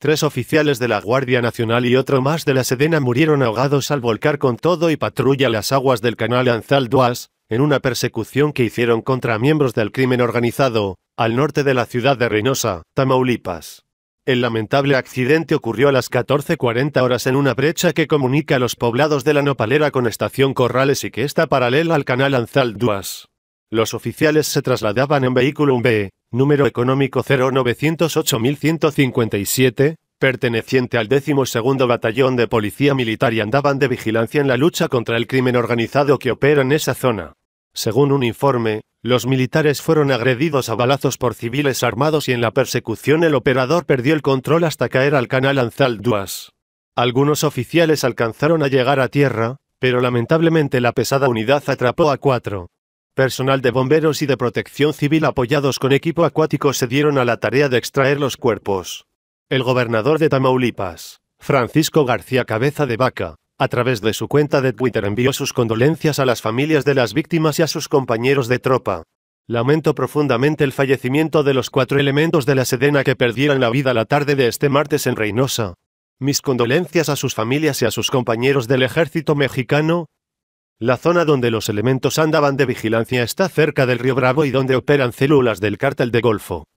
Tres oficiales de la Guardia Nacional y otro más de la Sedena murieron ahogados al volcar con todo y patrulla las aguas del canal Anzal en una persecución que hicieron contra miembros del crimen organizado, al norte de la ciudad de Reynosa, Tamaulipas. El lamentable accidente ocurrió a las 14.40 horas en una brecha que comunica los poblados de la Nopalera con Estación Corrales y que está paralela al canal Anzal Los oficiales se trasladaban en vehículo un B, número económico 0908.157, perteneciente al 12 Batallón de Policía Militar y andaban de vigilancia en la lucha contra el crimen organizado que opera en esa zona. Según un informe, los militares fueron agredidos a balazos por civiles armados y en la persecución el operador perdió el control hasta caer al canal Anzalduas. Algunos oficiales alcanzaron a llegar a tierra, pero lamentablemente la pesada unidad atrapó a cuatro. Personal de bomberos y de protección civil apoyados con equipo acuático se dieron a la tarea de extraer los cuerpos. El gobernador de Tamaulipas, Francisco García Cabeza de Vaca, a través de su cuenta de Twitter envió sus condolencias a las familias de las víctimas y a sus compañeros de tropa. Lamento profundamente el fallecimiento de los cuatro elementos de la Sedena que perdieron la vida la tarde de este martes en Reynosa. Mis condolencias a sus familias y a sus compañeros del ejército mexicano, la zona donde los elementos andaban de vigilancia está cerca del río Bravo y donde operan células del cártel de Golfo.